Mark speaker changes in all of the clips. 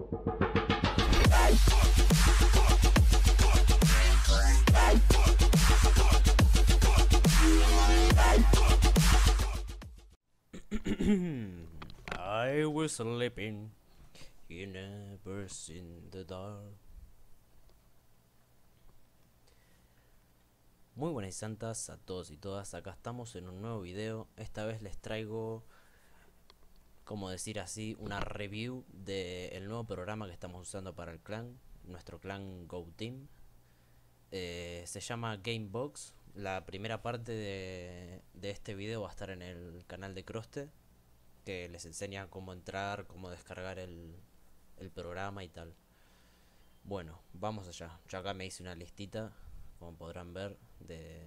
Speaker 1: I was sleeping in a burst the dark. Muy buenas y santas a todos y todas, acá estamos en un nuevo video. Esta vez les traigo como decir así, una review del nuevo programa que estamos usando para el clan, nuestro clan Go Team. Eh, se llama Gamebox. La primera parte de, este video va a estar en el canal de Croste, que les enseña cómo entrar, cómo descargar el, el programa y tal. Bueno, vamos allá. Yo acá me hice una listita, como podrán ver, de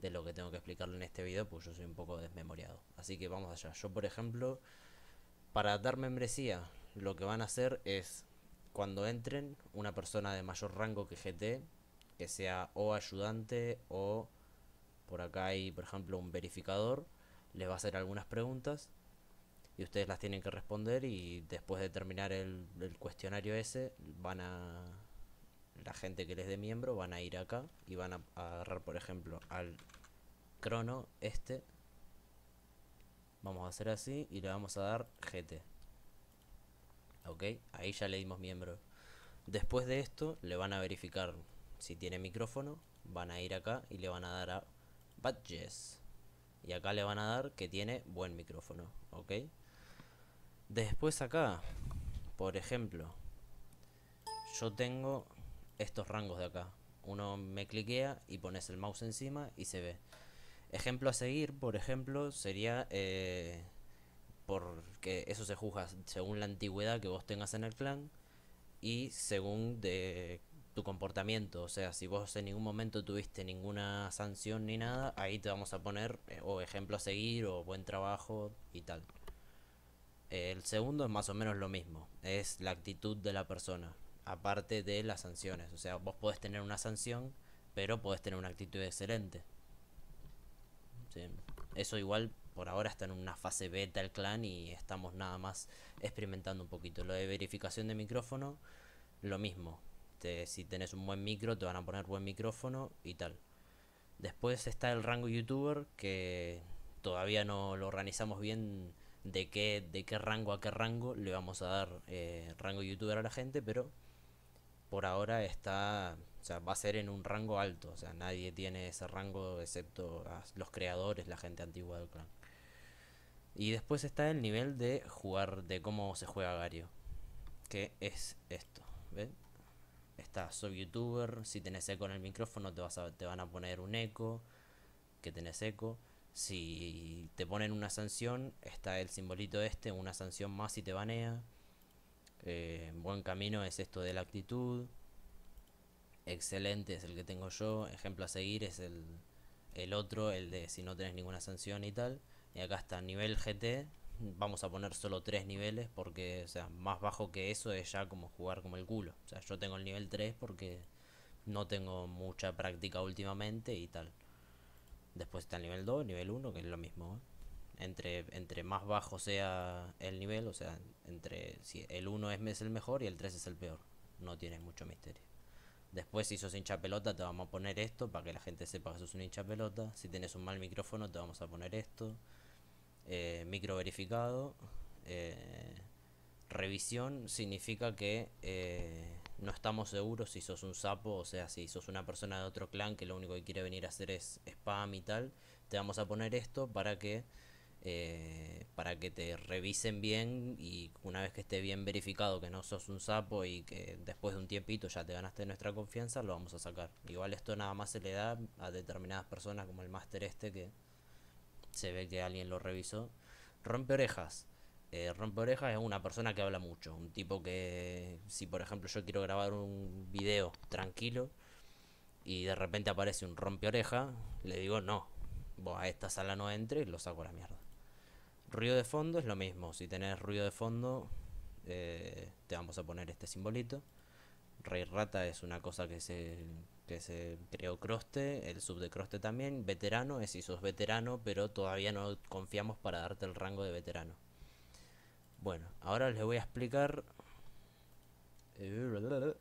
Speaker 1: de lo que tengo que explicarle en este video, pues yo soy un poco desmemoriado. Así que vamos allá. Yo, por ejemplo, para dar membresía, lo que van a hacer es, cuando entren, una persona de mayor rango que GT, que sea o ayudante o, por acá hay, por ejemplo, un verificador, les va a hacer algunas preguntas y ustedes las tienen que responder y después de terminar el, el, cuestionario ese van a la gente que les dé miembro van a ir acá y van a agarrar por ejemplo al crono este. Vamos a hacer así y le vamos a dar GT. Ok, ahí ya le dimos miembro. Después de esto le van a verificar si tiene micrófono. Van a ir acá y le van a dar a Badges. Y acá le van a dar que tiene buen micrófono. Ok. Después acá, por ejemplo, yo tengo estos rangos de acá. Uno me cliquea y pones el mouse encima y se ve. Ejemplo a seguir, por ejemplo, sería eh, porque eso se juzga según la antigüedad que vos tengas en el clan y según de tu comportamiento. O sea, si vos en ningún momento tuviste ninguna sanción ni nada, ahí te vamos a poner eh, o ejemplo a seguir o buen trabajo y tal. El segundo es más o menos lo mismo, es la actitud de la persona, aparte de las sanciones. O sea, vos podés tener una sanción, pero podés tener una actitud excelente. Eso igual por ahora está en una fase beta el clan y estamos nada más experimentando un poquito. Lo de verificación de micrófono, lo mismo. si tenés un buen micro, te van a poner buen micrófono y tal. Después está el rango youtuber, que todavía no lo organizamos bien de qué, de qué rango a qué rango le vamos a dar eh, rango youtuber a la gente, pero por ahora está o sea, va a ser en un rango alto. O sea, nadie tiene ese rango excepto los creadores, la gente antigua del clan. Y después está el nivel de jugar, de cómo se juega Gario. Que es esto, ¿ven? Está, soy youtuber, si tenés eco en el micrófono te, vas te van a poner un eco, que tenés eco. Si te ponen una sanción, está el simbolito este, una sanción más si te banea. Eh, buen camino es esto de la actitud excelente es el que tengo yo, ejemplo a seguir es el, el otro, el de si no tenés ninguna sanción y tal. Y acá está nivel GT, vamos a poner solo tres niveles porque, o sea, más bajo que eso es ya como jugar como el culo. O sea, yo tengo el nivel 3 porque no tengo mucha práctica últimamente y tal. Después está el nivel 2, nivel 1, que es lo mismo. ¿eh? Entre, entre más bajo sea el nivel, o sea, entre si el 1 es el mejor y el 3 es el peor. No tiene mucho misterio. Después, si sos hincha pelota, te vamos a poner esto para que la gente sepa que sos un hincha pelota. Si tenés un mal micrófono, te vamos a poner esto. Eh, micro verificado. Eh, revisión significa que eh, no estamos seguros si sos un sapo, o sea, si sos una persona de otro clan que lo único que quiere venir a hacer es spam y tal. Te vamos a poner esto para que eh, para que te revisen bien y una vez que esté bien verificado que no sos un sapo y que después de un tiempito ya te ganaste nuestra confianza, lo vamos a sacar. Igual esto nada más se le da a determinadas personas como el máster este que se ve que alguien lo revisó. Rompe orejas. Eh, rompe orejas es una persona que habla mucho, un tipo que si por ejemplo yo quiero grabar un video tranquilo y de repente aparece un rompe oreja, le digo no, vos a esta sala no entres, lo saco a la mierda. Ruido de fondo es lo mismo, si tenés ruido de fondo eh, te vamos a poner este simbolito. Rey Rata es una cosa que se, se creó Croste, el sub de Croste también. Veterano es si sos veterano, pero todavía no confiamos para darte el rango de veterano. Bueno, ahora les voy a explicar eh,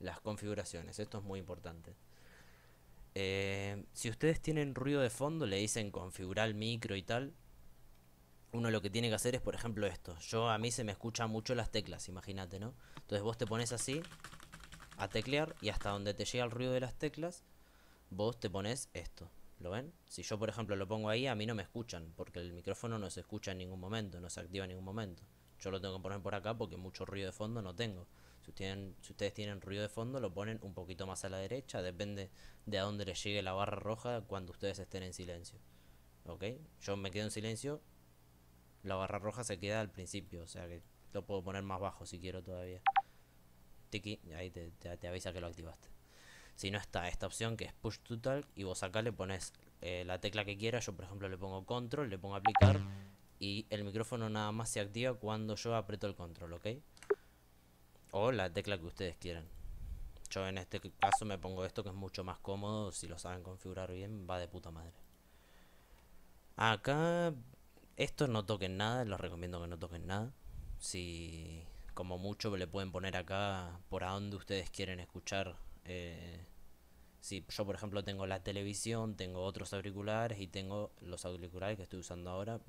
Speaker 1: las configuraciones, esto es muy importante. Eh, si ustedes tienen ruido de fondo, le dicen configurar el micro y tal uno lo que tiene que hacer es, por ejemplo, esto. Yo a mí se me escuchan mucho las teclas, imagínate, ¿no? Entonces vos te pones así a teclear y hasta donde te llega el ruido de las teclas, vos te pones esto. ¿Lo ven? Si yo, por ejemplo, lo pongo ahí, a mí no me escuchan, porque el micrófono no se escucha en ningún momento, no se activa en ningún momento. Yo lo tengo que poner por acá porque mucho ruido de fondo no tengo. Si, si ustedes tienen ruido de fondo, lo ponen un poquito más a la derecha, depende de a dónde les llegue la barra roja cuando ustedes estén en silencio. ¿Ok? Yo me quedo en silencio la barra roja se queda al principio, o sea que lo puedo poner más bajo si quiero todavía. Tiki, ahí te, avisa que lo activaste. Si no está esta opción que es push to talk y vos acá le pones eh, la tecla que quieras, yo por ejemplo le pongo control, le pongo aplicar y el micrófono nada más se activa cuando yo aprieto el control, ¿ok? O la tecla que ustedes quieran. Yo en este caso me pongo esto que es mucho más cómodo, si lo saben configurar bien, va de puta madre. Acá esto no toquen nada, les recomiendo que no toquen nada. Si como mucho le pueden poner acá por donde ustedes quieren escuchar. Eh, si yo por ejemplo tengo la televisión, tengo otros auriculares y tengo los auriculares que estoy usando ahora.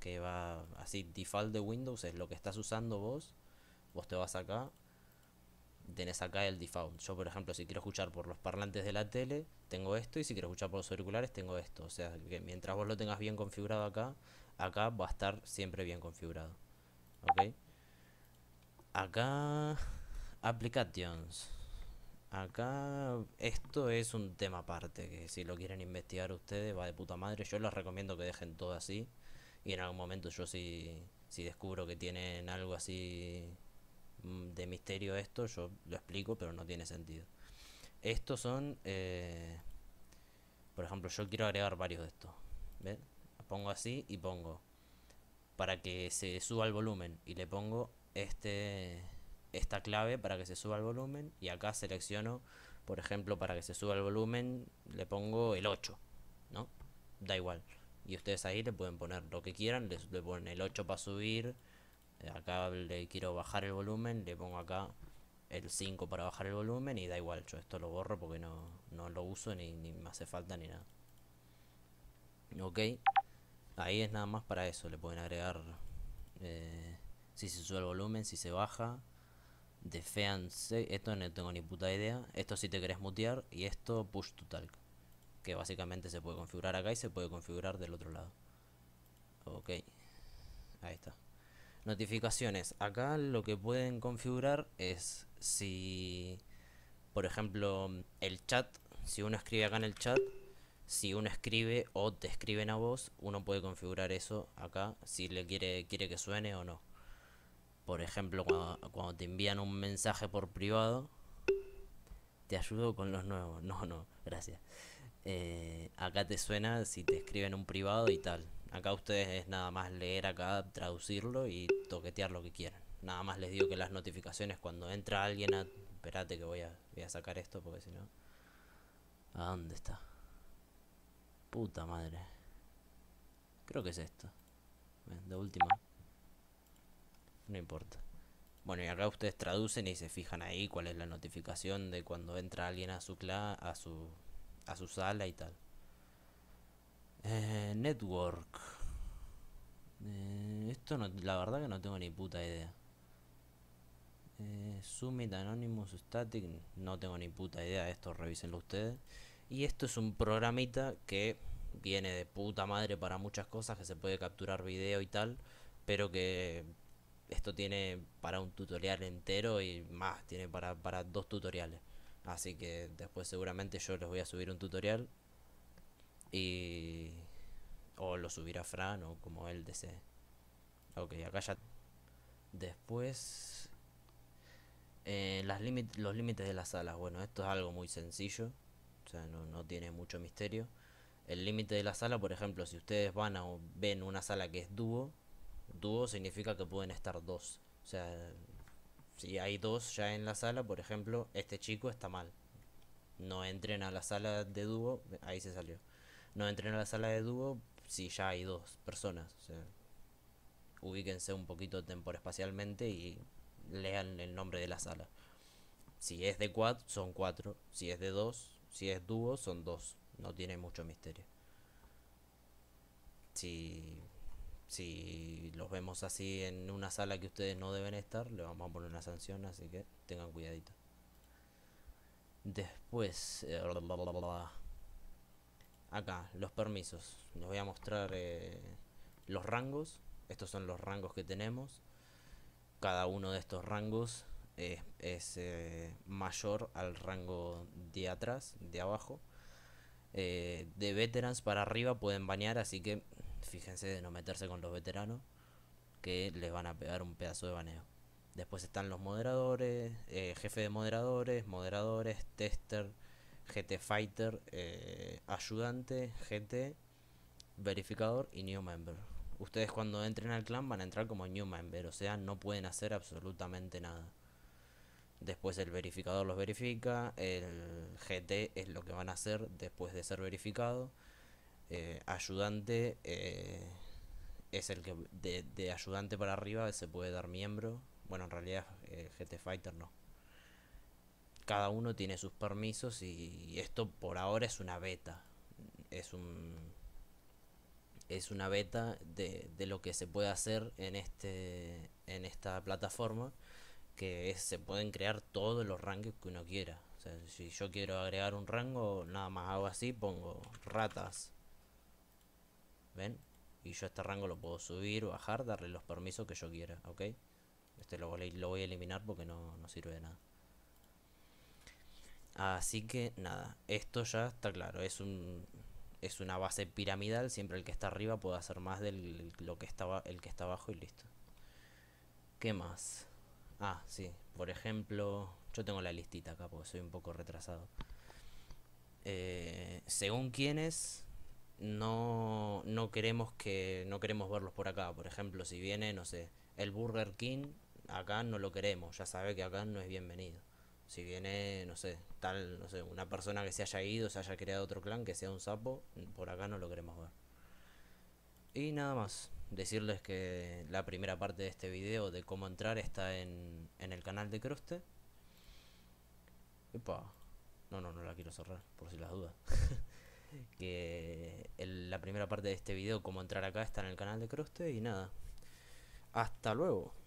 Speaker 1: Que va así, default de Windows es lo que estás usando vos. Vos te vas acá tenés acá el default. Yo, por ejemplo, si quiero escuchar por los parlantes de la tele, tengo esto, y si quiero escuchar por los auriculares, tengo esto. O sea, que mientras vos lo tengas bien configurado acá, acá va a estar siempre bien configurado. ¿Ok? Acá, applications. Acá, esto es un tema aparte, que si lo quieren investigar ustedes, va de puta madre. Yo les recomiendo que dejen todo así. Y en algún momento yo si, si descubro que tienen algo así Mm, de misterio esto, yo lo explico, pero no tiene sentido. Estos son, eh, por ejemplo, yo quiero agregar varios de estos. Pongo así y pongo para que se suba el volumen y le pongo este esta clave para que se suba el volumen y acá selecciono, por ejemplo, para que se suba el volumen le pongo el 8, ¿no? Da igual. Y ustedes ahí le pueden poner lo que quieran, le ponen el 8 para subir, eh, acá le quiero bajar el volumen, le pongo acá el 5 para bajar el volumen y da igual, yo esto lo borro porque no, lo uso ni, ni me hace falta ni nada. Ok, ahí es nada más para eso, le pueden agregar eh, si se sube el volumen, si se baja. Defense esto no tengo ni puta idea. Esto si te querés mutear y esto push to talk. Que básicamente se puede configurar acá y se puede configurar del otro lado. Ok, ahí está. Notificaciones. Acá lo que pueden configurar es si, por ejemplo, el chat, si uno escribe acá en el chat, si uno escribe o te escriben a vos, uno puede configurar eso acá, si le quiere, quiere que suene o no. Por ejemplo, cuando, cuando te envían un mensaje por privado, te ayudo con los nuevos. No, no, gracias. Eh, acá te suena si te escriben un privado y tal. Acá ustedes es nada más leer acá, traducirlo y toquetear lo que quieran. Nada más les digo que las notificaciones cuando entra alguien a... Espérate que voy a, voy a sacar esto porque si no... ¿A dónde está? Puta madre. Creo que es esto. De última. No importa. Bueno, y acá ustedes traducen y se fijan ahí cuál es la notificación de cuando entra alguien a su cla a su a su sala y tal. Eh, network. Eh, esto no, la verdad que no tengo ni puta idea. Eh, Summit Anonymous Static, no tengo ni puta idea de esto, revísenlo ustedes. Y esto es un programita que viene de puta madre para muchas cosas, que se puede capturar video y tal, pero que esto tiene para un tutorial entero y más, tiene para, para dos tutoriales. Así que después seguramente yo les voy a subir un tutorial. Y... O lo subirá Fran o como él desee. Ok, acá ya... Después... Eh, los límites de las salas. Bueno, esto es algo muy sencillo. O sea, no, no tiene mucho misterio. El límite de la sala, por ejemplo, si ustedes van a ven una sala que es dúo, dúo significa que pueden estar dos. O sea, si hay dos ya en la sala, por ejemplo, este chico está mal. No entren a la sala de dúo, ahí se salió. No entren a la sala de dúo si ya hay dos personas. O ubíquense un poquito temporespacialmente y lean el nombre de la sala. Si es de quad, son cuatro. Si es de dos, si es dúo, son dos. No tiene mucho misterio. Si si los vemos así en una sala que ustedes no deben estar, le vamos a poner una sanción, así que tengan cuidadito. Después, eh, acá, los permisos. Les voy a mostrar eh, los rangos. Estos son los rangos que tenemos. Cada uno de estos rangos eh, es mayor al rango de atrás, de abajo. de veterans para arriba pueden bañar, así que fíjense de no meterse con los veteranos que les van a pegar un pedazo de baneo. Después están los moderadores, eh, jefe de moderadores, moderadores, tester, GT Fighter, eh, ayudante, GT, verificador y new member. Ustedes cuando entren al clan van a entrar como new member, o sea, no pueden hacer absolutamente nada. Después el verificador los verifica, el GT es lo que van a hacer después de ser verificado eh, ayudante eh, es el que de, ayudante para arriba se puede dar miembro. Bueno, en realidad eh, GT Fighter no. Cada uno tiene sus permisos y esto por ahora es una beta. Es un es una beta de, lo que se puede hacer en este en esta plataforma que se pueden crear todos los rangos que uno quiera. si yo quiero agregar un rango, nada más hago así, pongo ratas y yo este rango lo puedo subir, bajar, darle los permisos que yo quiera, ¿ok? Este lo, lo voy a eliminar porque no, sirve de nada. Así que nada, esto ya está claro, es un es una base piramidal, siempre el que está arriba puede hacer más del lo que el que está abajo y listo. ¿Qué más? Ah, sí, por ejemplo, yo tengo la listita acá porque soy un poco retrasado. Eh, según quienes no, no queremos que no queremos verlos por acá. Por ejemplo, si viene, no sé, el Burger King, acá no lo queremos, ya sabe que acá no es bienvenido. Si viene, no sé, tal, no sé, una persona que se haya ido, se haya creado otro clan, que sea un sapo, por acá no lo queremos ver. Y nada más, decirles que la primera parte de este video de cómo entrar está en, en el canal de Croste. Epa, no, no, no la quiero cerrar, por si las dudas. que la primera parte de este video, Como entrar acá, está en el canal de Croste y nada. Hasta luego.